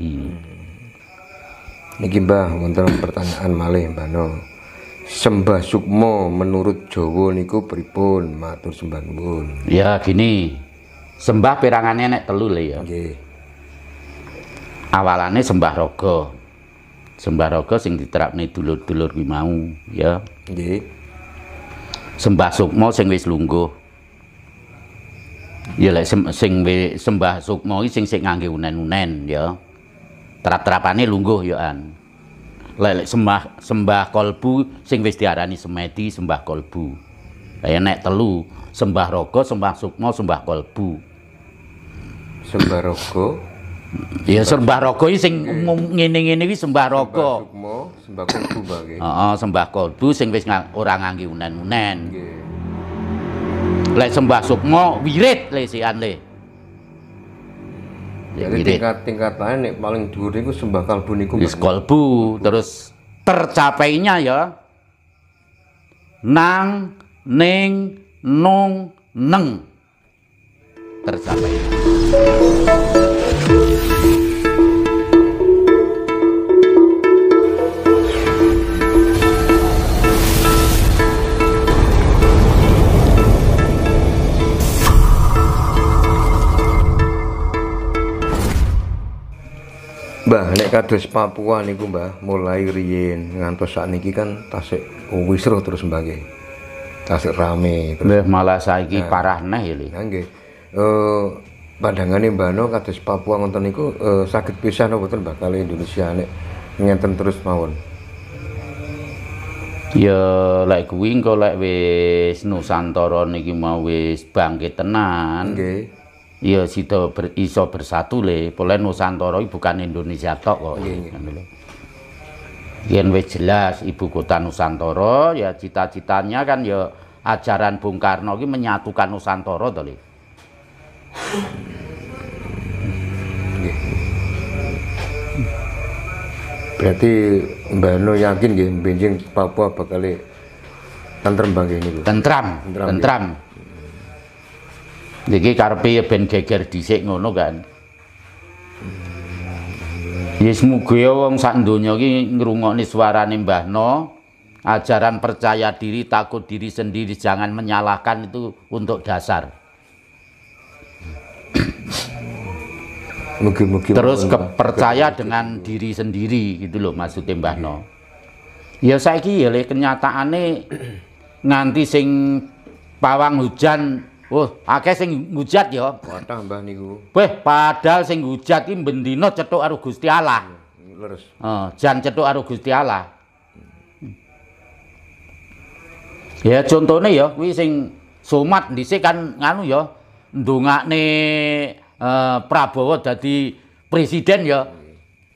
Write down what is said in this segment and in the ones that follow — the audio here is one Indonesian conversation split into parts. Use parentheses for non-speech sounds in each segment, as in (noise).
hmm. niki mbah wonten pertanyaan malih Mbano. no sembah sukmo menurut Jawa niku pripun matur sembah nuwun ya gini sembah pirangane nek telu le ya nggih awalane sembah raga sembah raga sing diterapne dulur-dulur kuwi mau ya nggih sembah sukmo sing wis lungguh ya lek sing sembah sukmo iki sing sik ngangge unen-unen ya terap-terapane lungguh yo ya, an lelek sembah sembah kolbu sing wis diarani semedi sembah kolbu kaya nek telu sembah rogo sembah sukmo sembah kolbu sembah rogo ya sembah rogo iki sing umum ngene-ngene iki sembah rogo sembah sukmo sembah kolbu bae heeh sembah kolbu sing wis ora ngangge unen-unen nggih lek sembah sukmo wirid le sian le jadi gitu ya. tingkat tingkat lain paling dhuwur itu sembah kalbu niku. Wis kalbu terus tercapainya ya nang ning nung neng tercapai. Mbah nek kados Papua niku Mbah mulai riyin ngantos saat niki kan tasik wisro terus Mbah nggih. Tasik rame terus. Lih, malah saiki nah, parah neh ya Nah nggih. Eh pandangane Mbah No kados Papua ngoten niku eh, saged pisah napa mboten Mbah kali Indonesia nek ngenten terus mawon. Ya lek kuwi engko lek wis Nusantara niki mau wis bangkit tenan. Nggih. Iya, sido ber, iso bersatu le pola Nusantara bukan Indonesia tok kok iya, iya. yen wis jelas ibu kota Nusantara ya cita-citanya kan ya ajaran Bung Karno ini menyatukan Nusantara to le berarti Mbak Nur yakin nggih Benjing Papua bakal tentrem bang ini Bu. Tentram, tentram, tentram. Niki karpe ya ben geger disik ngono kan. semoga ya wong sak donya iki ngrungokne suarane Mbah No. Ajaran percaya diri, takut diri sendiri, jangan menyalahkan itu untuk dasar. Mugi -mugi Terus kepercaya dengan diri sendiri gitu loh maksudnya Mbah No. Ya saiki ya kenyataane nganti sing pawang hujan Oh, akeh sing ngujat ya. Wah, tambah niku. Weh, padahal sing ngujat iki bendina cetuk karo Gusti Allah. Leres. Heeh, jan cetuk karo Gusti Allah. Ya contohnya ya kuwi sing somat dhisik kan nganu ya ndongakne nih eh, Prabowo dadi presiden ya.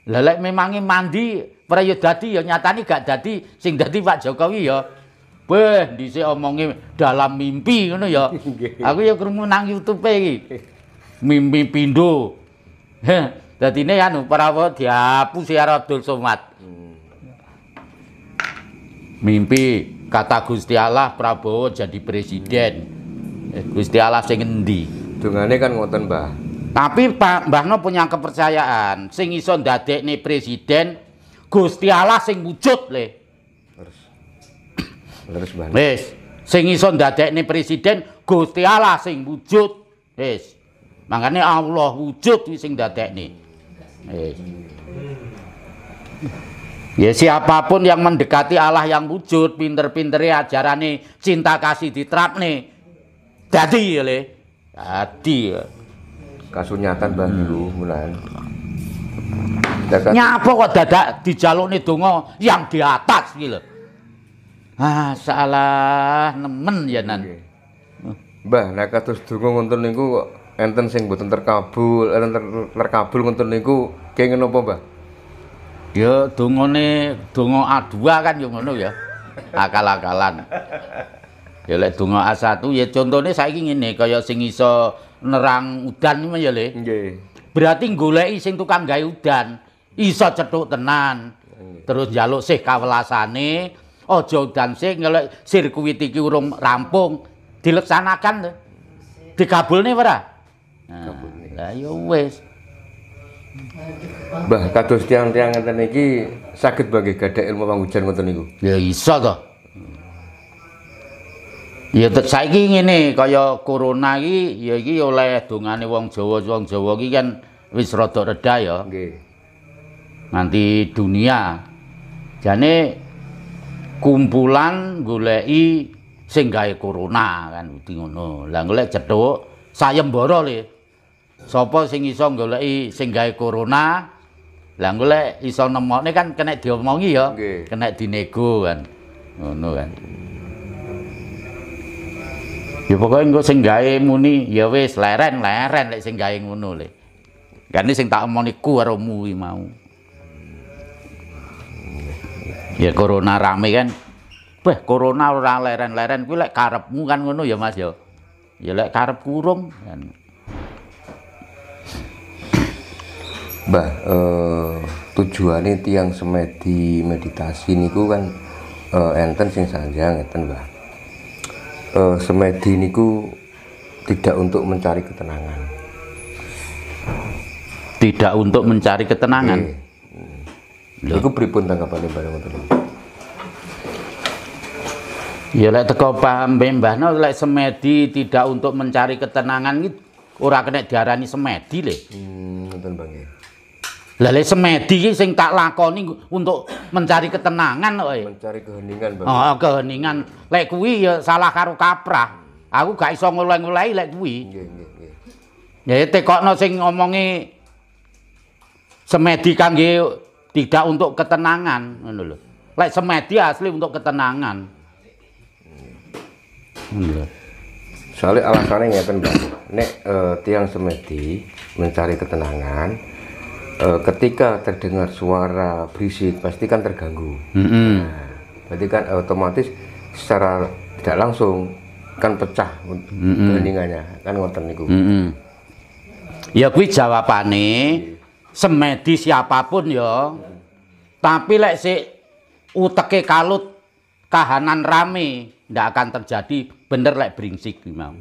Lelek lek memangi mandi praya dadi ya nyatani gak dadi sing dadi Pak Jokowi ya. Beh, sini omongin dalam mimpi kan ya. (laughs) Aku ya kerumun nang YouTube lagi. Mimpi ini ya, anu para dihapus ya Abdul Somad. Mimpi kata Gusti Allah Prabowo jadi presiden. Eh, Gusti Allah sing endi? Dungane kan ngoten, Mbah. Tapi Pak Mbah No punya kepercayaan sing iso ndadekne presiden Gusti Allah sing wujud le. Terus banget. Wis, sing iso ndadekne presiden Gusti Allah sing wujud. Wis. Makane Allah wujud sing ndadekne. Wis. Ya siapapun yang mendekati Allah yang wujud, pinter ajaran nih, cinta kasih nih, jadi ya le. jadi. ya. Kasunyatan Mbah hmm. Guru mulan. Nyapa kok dadak nih tunggu yang di atas gitu. Ah, salah nemen ya nan. Bah, Mbah, nek kados donga ngoten niku kok enten sing boten terkabul, enten ter terkabul ngoten niku kenging napa, Mbah? Ya dongane donga A2 kan yo ya ngono ya. Akal-akalan. Ya lek donga A1 ya contone saiki ngene kaya sing iso nerang udan ya le. Nggih. Berarti goleki sing tukang gawe udan iso cethuk tenan. Terus njaluk sih kawelasane dan danse ngelek sirkuit iki urung rampung, dilaksanakan to. nih ora? Nah, ya wes Bah, kados tiang-tiang ngeten iki sakit bagi gada ilmu panghujan ngoten niku. Ya iso to. Ya tet saiki ngene kaya corona iki ya iki oleh dongane wong Jawa wong Jawa iki kan wis rada reda ya. Nggih. Nanti dunia jane kumpulan goleki sing gawe corona kan kudu ngono. Lah golek cethuk sayembara le. Sapa sing iso goleki sing gawe corona? Lah golek iso nemokne kan kena diomongi ya. Okay. Kena dinego kan. Ngono kan. Ya pokoke engko sing gawe muni ya wis leren-leren lek sing gawe ngono le. Kan sing tak omongi ku karo mau. Ya corona rame kan. Wah, corona orang leren-leren kuwi lek karepmu kan ngono ya Mas ya. Ya lek karep kurung kan. Mbah, eh, tujuane tiang semedi meditasi niku kan eh, enten sing sanjang enten Mbah. Eh, semedi niku tidak untuk mencari ketenangan. Tidak untuk mencari ketenangan. Iya. Lho. Iya. Iku pripun tanggapane Mbah ngoten niku? Ya lek teko paham mbahno lek semedi tidak untuk mencari ketenangan iki ora kena diarani semedi le. Hmm, ngoten Bang. Lah lek semedi iki sing tak lakoni untuk mencari ketenangan kok. Eh. Mencari keheningan, Bang. oh, ah, keheningan. Lek kuwi ya salah karo kaprah. Aku gak iso ngulang ngolehi lek kuwi. Nggih, nggih, nggih. Ya tekokno sing omongi semedi kangge tidak untuk ketenangan, ngono lho. Lek semedi asli untuk ketenangan. Soalnya alasannya ngeten, Pak. Nek uh, tiang semedi mencari ketenangan, uh, ketika terdengar suara berisik pasti kan terganggu. Mm -hmm. nah, berarti kan otomatis secara tidak langsung kan pecah mm -hmm. kan ngoten niku. Mm -hmm. Ya kuwi jawabane iya semedi siapapun ya. Tapi lek si uteke kalut kahanan rame ndak akan terjadi bener lek beringsik mau.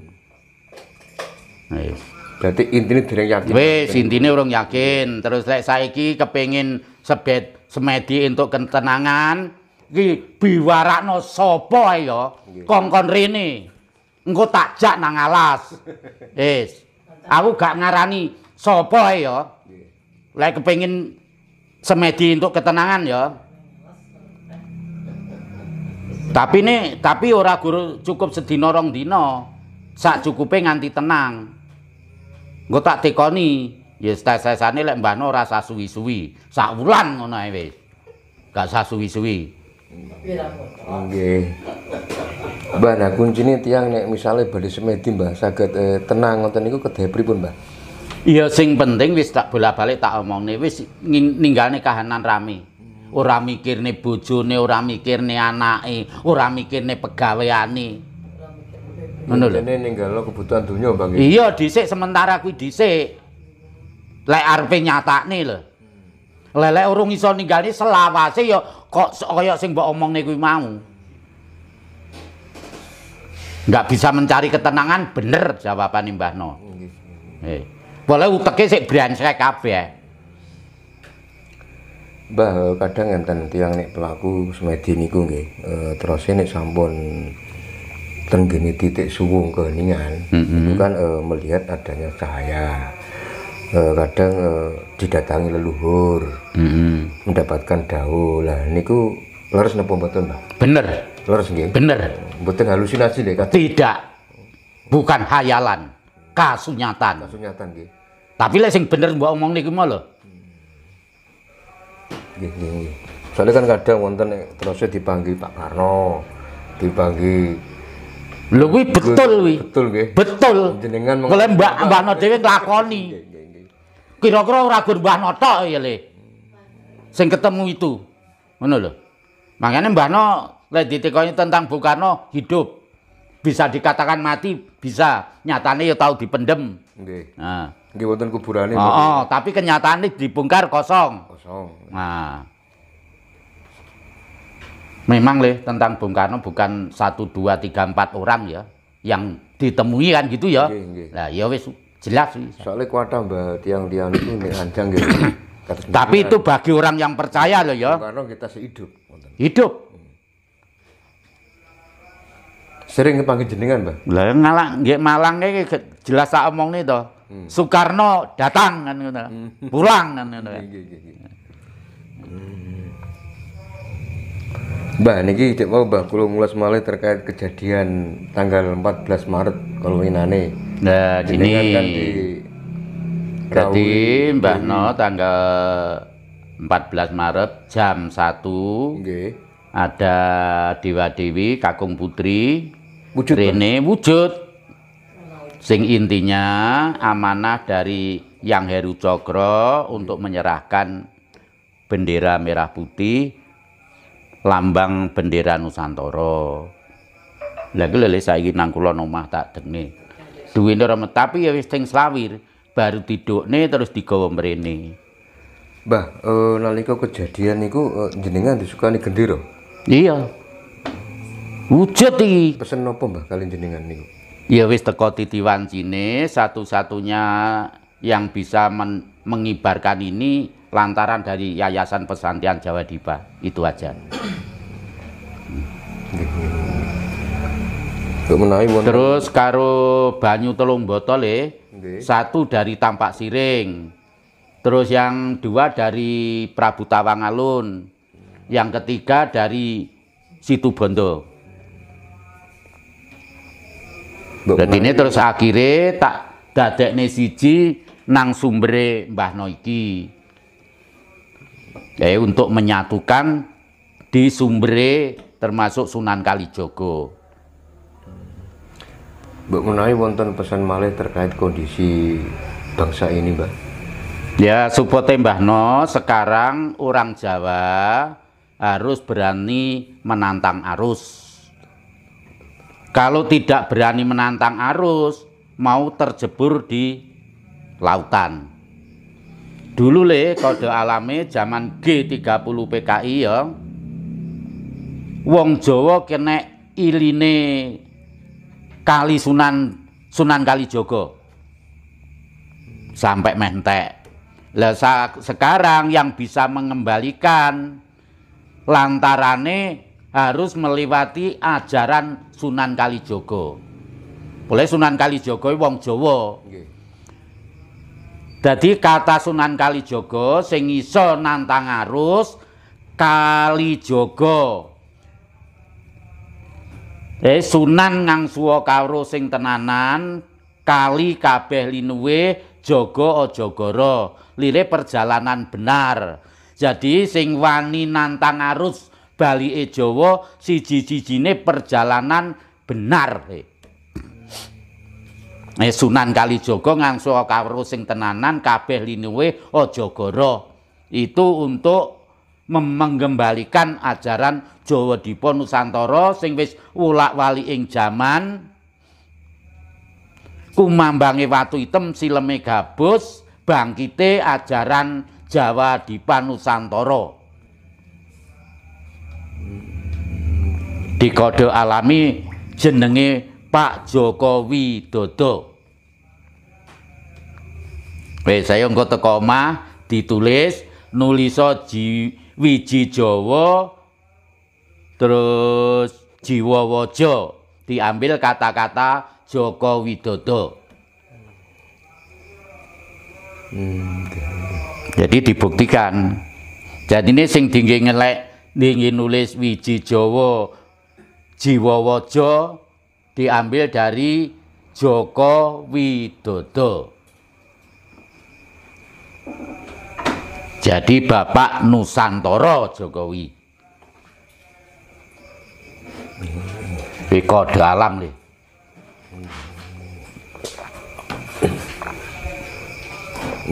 Berarti intinya dereng yakin. Wis intine urung yakin. Terus lek saiki kepengin sebet semedi untuk ketenangan iki biwarakno sapa ae ya. Kongkon rene. Engko takjak nang alas. Wis. Aku gak ngarani sapa ae ya. lek kepengin semedi untuk ketenangan ya. Tapi nih, tapi ora guru cukup sedino rong dino, sak cukupe nganti tenang. Gue tak tekoni, ya setelah saya sana lek mbah no rasa suwi suwi, sak wulan ngono ewe, gak sak suwi suwi. Oke, mbah nah kunci tiang nih misalnya beli semedi mbah, sakit eh, tenang nonton itu ke pun mbah. Iya sing penting wis tak bola-balik tak omongne wis ninggalne kahanan rame. Hmm. Ora mikirne bojone, ora mikirne anake, ora mikirne pegaweane. Ngono lho. Dene ninggalo kebutuhan dunia Bang. Iya, dhisik sementara kuwi dhisik. Lek arepe nih lho. Hmm. lele urung iso ninggalne selawase ya kok kaya sing mbok omongne kuwi mau. Enggak bisa mencari ketenangan bener jawaban Mbah No. Nggih. Eh. Boleh uteke saya brengsek ya, bah eh, kadang enten tiang nih pelaku semedi niku nggih. E, eh, terus ini sampun tenggini titik suwung keheningan mm -hmm. itu kan e, melihat adanya cahaya. E, kadang e, didatangi leluhur. Mm -hmm. Mendapatkan daun Lah niku harus nempuh betul Mbah? Bener. harus gini Bener. betul halusinasi kata. Tidak. Bukan hayalan kasunyatan. Kasunyatan nggih. Tapi lek sing bener mbok omong nih mau lho. Nggih, nggih, Soalnya kan kadang wonten terusnya dipanggil Pak Karno, dipanggil lo gue betul gue Betul nggih. Betul. Jenengan Oleh Mbak mbak Noto yang nglakoni. Kira-kira ora mbak Mbah Noto ya Le. Sing ketemu itu. Ngono lho. Makanya Mbah Noto lek ditekoni tentang Bung Karno hidup bisa dikatakan mati, bisa nyatane ya tahu dipendem. Nggih. Nah. Nggih wonten ini Oh, oh, tapi kenyataannya dibongkar kosong. Kosong. Nah. Memang leh tentang Bung Karno bukan satu dua tiga empat orang ya yang ditemui kan gitu ya. Nggih, nggih. Lah ya wis jelas sih. Soalnya kuatah Mbak tiang-tiang itu nek anjang Tapi itu bagi orang yang percaya loh ya. Bung Karno kita sehidup. Hidup. Sering kepanggil jenengan, mbak Lah ngalang nggih Malang iki jelas sak nih to. Hmm. Soekarno datang kan ngono. Hmm. Pulang kan ngono. Nggih nggih Mbah niki cek mau Mbah kula ngulas malih terkait kejadian tanggal 14 Maret kalau winane. Nah, ini kan di Jadi Mbah No tanggal 14 Maret jam 1 okay. ada Dewa Dewi Kakung Putri wujud rene wujud sing intinya amanah dari Yang Heru Cokro untuk menyerahkan bendera merah putih lambang bendera Nusantara. Lah iki lele saiki nang kula omah tak dengne. Duwene ora tapi ya wis teng slawir, baru didokne terus digawa mrene. Mbah, eh, nalika kejadian niku e, jenengan disukani gendera. Iya. Wujud iki. Pesen napa Mbah kalian jenengan niku? Ya wis teko titiwan cine satu-satunya yang bisa men mengibarkan ini lantaran dari Yayasan Pesantian Jawa Dipa. Itu aja. Terus karo banyu telung botol eh. Satu dari Tampak Siring. Terus yang dua dari Prabu Tawangalun. Yang ketiga dari Situ Bondo. ini terus akhirnya tak nih siji nang sumbere Mbah Noiki. Ya untuk menyatukan di sumbere termasuk Sunan Kalijogo. Mbak menawi wonten pesan malih terkait kondisi bangsa ini, Mbak. Ya, supaya Mbah No sekarang orang Jawa harus berani menantang arus. Kalau tidak berani menantang arus, mau terjebur di lautan. Dulu le kode alami zaman G30 PKI ya. Wong Jawa kene iline Kali Sunan Sunan Kalijogo. Sampai mentek. Lah sekarang yang bisa mengembalikan lantarane harus melewati ajaran Sunan Kalijogo. Boleh Sunan Kalijogo wong Jawa. Jadi kata Sunan Kalijogo sing iso nantang arus Kalijogo. Eh Sunan suwo karo sing tenanan kali kabeh linuwe jaga aja gara. Lire perjalanan benar. Jadi sing wani nantang arus e Jawa siji-sijine perjalanan benar. Eh, Sunan Kalijaga ngangso karo sing tenanan kabeh linuwe aja Itu untuk mengembalikan ajaran Jawa Dipo Nusantara sing wis ulak wali ing jaman kumambange watu item sileme gabus bangkite ajaran Jawa Dipa Nusantara di kode alami jenenge Pak Joko Widodo Wes saya engko teko omah ditulis nuliso ji, wiji Jawa terus wojo diambil kata-kata Joko Widodo. Hmm. Jadi dibuktikan. Jadi ini sing dinggi ngelek, dinggi nulis wiji Jawa Jiwawaja diambil dari Joko Widodo. Jadi Bapak Nusantoro Jokowi. Di dalam alam nih.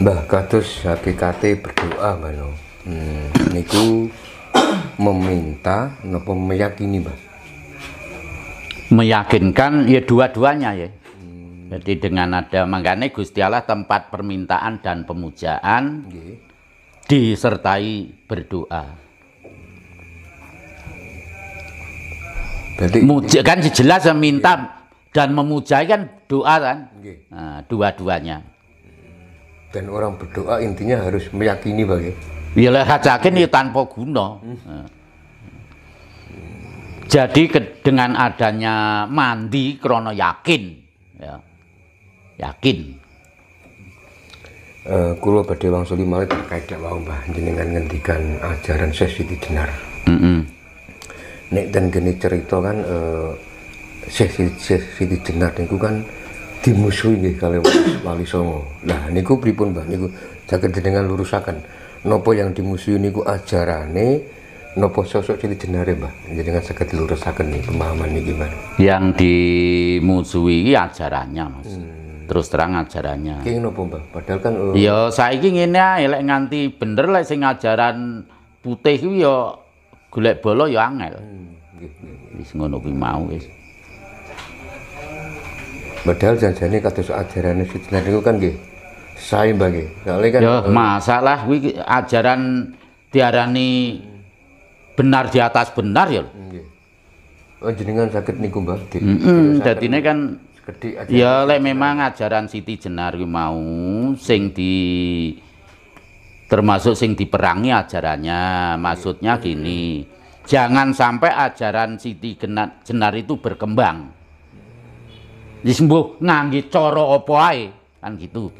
Mbah kados hakikate berdoa Mbah. Hmm, niku meminta nopo meyakini Mbah meyakinkan ya dua-duanya ya. Hmm. Jadi dengan ada makanya Gusti Allah tempat permintaan dan pemujaan okay. disertai berdoa. Berarti kan jelas minta okay. dan memuja kan doa kan. Okay. Nah, dua-duanya. Dan orang berdoa intinya harus meyakini bagaimana. Ya? ya lah yakin ya tanpa guna. Hmm. Nah. Jadi dengan adanya mandi krono yakin, ya. yakin. Uh, eh, kulo badhe wangsuli malih terkait dakwah Mbah jenengan ngendikan ajaran Syekh Siti Jenar. Mm -hmm. Nek dan gini cerita kan uh, eh, Syekh Siti Jenar niku kan dimusuhi nggih kali Wali Songo. Nah, niku pripun Mbah niku jaga jenengan lurusaken. Nopo yang dimusuhi niku ajarane nopo sosok cili jenare mbah jadi dengan sakit lurusaken nih pemahaman ini gimana yang dimusuhi ajarannya mas hmm. terus terang ajarannya kini nopo mbah padahal kan uh... yo saya ingin ya elek nganti bener lah sing ajaran putih itu yo ya gulek bolo yo ya angel hmm. ngono kuwi mau wis padahal janjane kados ajarane siji niku kan nggih sae mbah nggih soalnya kan ya, uh, masalah kuwi ajaran diarani benar di atas benar ya. Nggih. Oh, jenengan sakit niku Mbah. jadi ini kan Ya lek memang ajaran Siti Jenar mau sing di termasuk sing diperangi ajarannya. Maksudnya iya, iya, gini, iya. jangan sampai ajaran Siti Jenar, Jenar itu berkembang. Disembuh ngangge coro opoai kan gitu.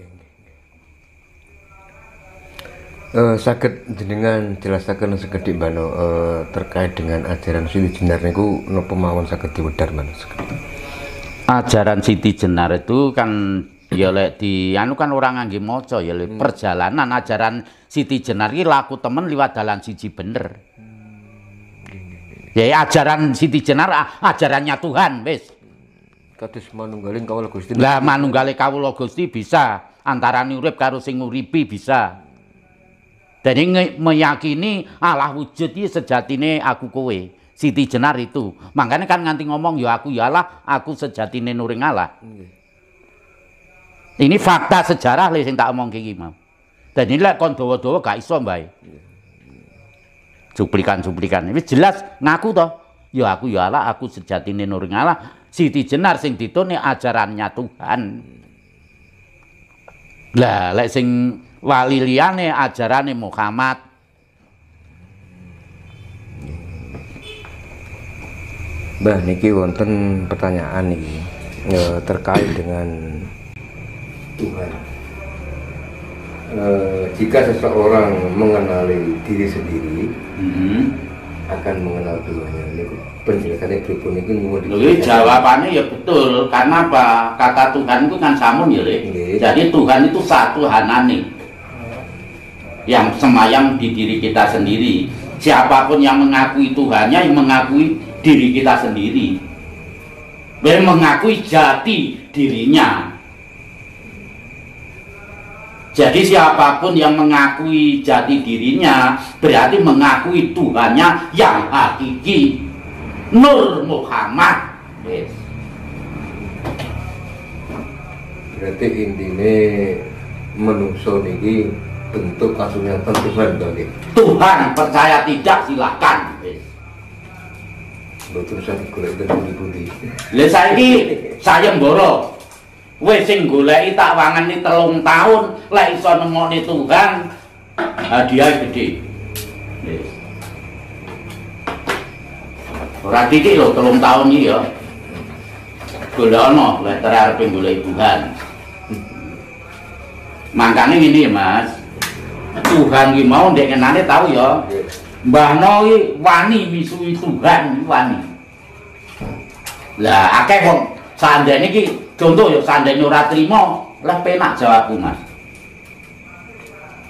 Uh, eh, sakit jenengan jelasaken sekedhik mbano uh, eh, terkait dengan ajaran Siti Jenar niku napa mawon saged diwedhar mbano Ajaran Siti Jenar itu kan ya lek di anu kan orang ngangge maca ya lek hmm. perjalanan ajaran Siti Jenar iki laku temen liwat dalan siji bener. Hmm. Ya, ya ajaran Siti Jenar ah, ajarannya Tuhan wis. Hmm. Kados manunggaling kawula Gusti. Lah manunggale kawula Gusti bisa antara urip karo sing nguripi bisa dan yang meyakini Allah wujud ini sejatine aku kowe. Siti Jenar itu. Makanya kan nganti ngomong ya aku ya Allah, aku sejatine nuring Allah. Ini fakta sejarah lah yang tak omong kayak gimana. Dan ini lah kon kaiso doa gak iso, Mbak. Cuplikan-cuplikan. ini jelas ngaku toh. Ya aku ya Allah, aku sejatine nuring Allah. Siti Jenar sing ditune ajarannya Tuhan. Lah lek sing wali liane ajarane Muhammad Mbah niki wonten pertanyaan niki e, ya, terkait dengan Tuhan. E, jika seseorang mengenali diri sendiri, mm-hmm. akan mengenal Tuhan. ini penjelasannya berpun ini. mau jawabannya ya betul. Karena apa? Kata Tuhan itu kan samun ya, Jadi Tuhan itu satu hanani yang semayam di diri kita sendiri. Siapapun yang mengakui Tuhannya yang mengakui diri kita sendiri. Dan mengakui jati dirinya. Jadi siapapun yang mengakui jati dirinya berarti mengakui Tuhannya yang hakiki. Nur Muhammad. Yes. Berarti intinya menungso ini bentuk kasurnya Tuhan Tuhan Tuhan percaya tidak silakan saya terus aku golek dan pundi-pundi. Lah saiki sayem boro. Wis sing goleki tak ini telung tahun, lek iso nemoni Tuhan hadiah gede. Orang titik telung tahun ini ya. Golekno lek terharapin gulai Tuhan. Mangkane ya Mas. Tuhan ki mau ndek ngenane tau ya. Mbah No ki wani misuhi Tuhan wani. Lah akeh wong sandene ki contoh ya sandene ora trima, lah penak jawabku Mas.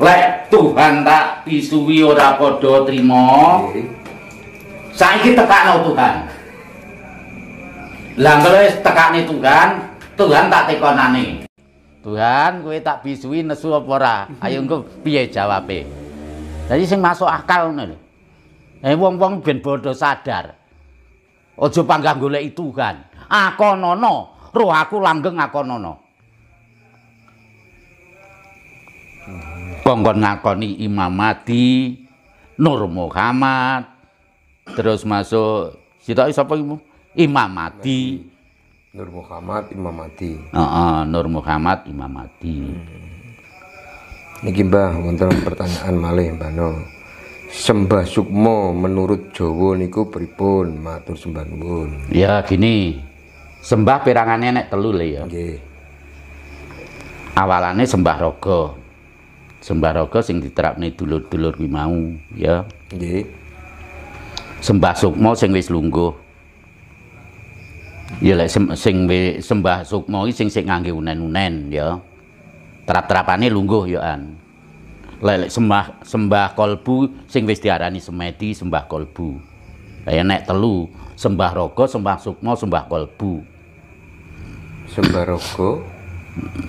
Lek Tuhan tak pisuwi ora padha trima. Saiki tekakno Tuhan. Lah kalau tekakne Tuhan, Tuhan tak tekonane. Tuhan kue tak bisui nesu apa ora? Ayo engko piye jawabe? Jadi sing masuk akal ngono Eh wong-wong ben bodo sadar. Aja panggah goleki Tuhan. Akonono, roh aku langgeng akonono. Kongkon ngakoni imamati Nur Muhammad terus masuk sitok sapa imu? Imamati. Nur Muhammad Imam Mati. uh, uh, Nur Muhammad Imamati. Hmm. Niki Mbah wonten pertanyaan malih Mbah No. Sembah Sukmo menurut Jawa niku pripun? Matur sembah nuwun. Ya gini. Sembah pirangane nek telu le ya. Nggih. Awalane sembah raga. Sembah raga sing diterapne dulur-dulur kuwi mau, ya. Nggih. Sembah Sukmo sing wis lungguh. Ya lek sing sembah sukmo iki sing sik ngangge unen-unen ya. Terap-terapane lungguh ya an. Lek sembah sembah kolbu sing wis diarani semedi sembah kolbu. Lah ya, nek telu sembah roko, sembah sukmo, sembah kolbu. Sembah roko?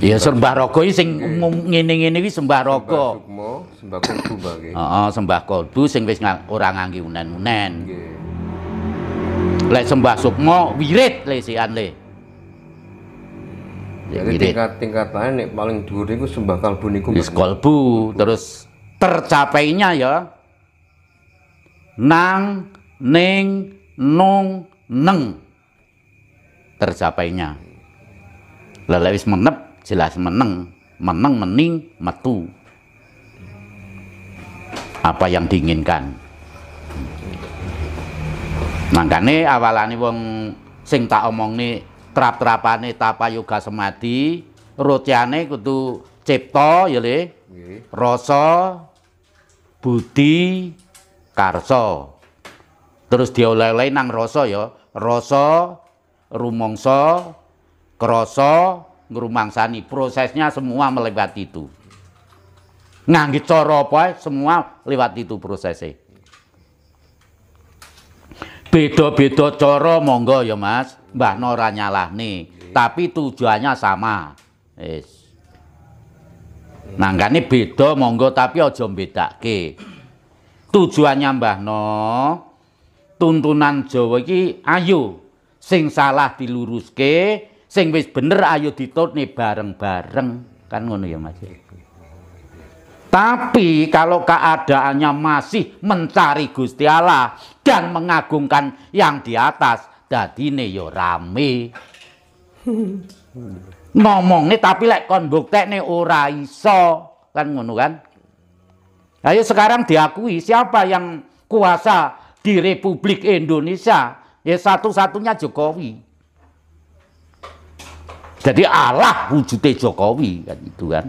Ya sembah raga iki sing ngene-ngene iki sembah raga. Sembah sukma, sembah kolbu Heeh, sembah kolbu sing wis ora ngangge unen-unen. Nggih lek sembah sukmo wirid le sian le jadi tingkat tingkat lain paling dhuwur itu sembah kalbu niku wis kalbu terus tercapainya ya nang ning nung neng tercapainya lelek wis menep jelas meneng meneng mening metu apa yang diinginkan Makane awalane wong sing tak omong nih terap-terapane tapayoga semadi, rutyane kudu cipta ya Le. Nggih. Rasa, budi, karso Terus dioleh-oleh nang rasa ya, rasa, rumangsa, krasa, ngrumangsani. Prosesnya semua melewati itu. Ngangge coro apa semua lewat itu prosesnya. Beda-beda cara monggo ya Mas. Mbah Nora nih, tapi tujuannya sama. Wis. Nangkane beda monggo tapi aja mbedake. Tujuannya Mbah No, tuntunan Jawa iki ayo sing salah diluruske, sing wis bener ayo ditutne bareng-bareng. Kan ngono ya Mas. Tapi kalau keadaannya masih mencari Gusti Allah dan mengagungkan yang di atas, ini ya rame. Ngomongnya tapi lek kon buktekne ora iso, kan ngono kan? Ayo sekarang diakui siapa yang kuasa di Republik Indonesia? Ya satu-satunya Jokowi. Jadi Allah wujudnya Jokowi kan itu kan.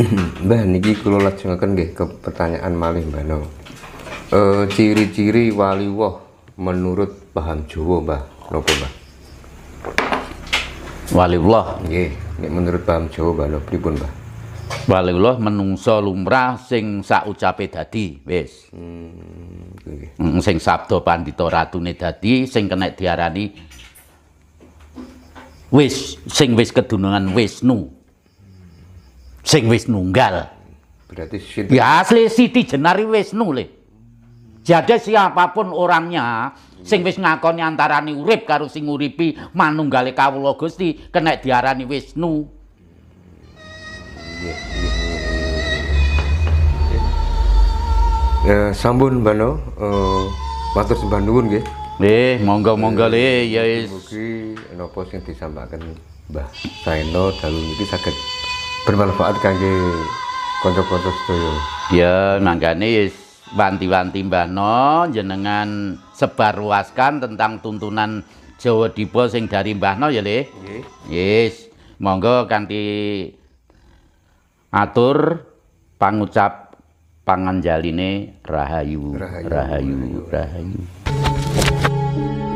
Mm-hmm. Mbah niki kula lajengaken nggih ke pertanyaan malih Mbah No. E, eh, ciri-ciri woh menurut paham Jawa Mbah nopo Mbah? Waliullah nggih, nek menurut paham Jawa Mbah no pripun Mbah? Waliullah menungso lumrah sing saucape dadi, wis. Hmm, mm, sing sabda pandhita ratune dadi, sing kena diarani wis sing wis kedunungan Wisnu sing Wisnu nunggal. Berarti Sinten. Ya asli Siti Jenari Wisnu le. Jadi siapapun orangnya hmm. sing wis ngakoni antarane urip karo sing nguripi manunggale kawula Gusti kena diarani Wisnu. Yeah, yeah, yeah. Ya, sampun Bano, uh, eh, matur sembah nuwun nggih. Nggih, eh, monggo-monggo le eh, ya wis. Mugi napa sing disampaikan Mbah Saeno dalu niki saged bermanfaat kangge ke kanca sedaya. Ya nanggane wanti-wanti Mbah No jenengan sebar luaskan tentang tuntunan Jawa Dipo sing dari Mbah No ya Le. Yes. Monggo kanti atur pangucap panganjaline rahayu rahayu rahayu. rahayu. rahayu.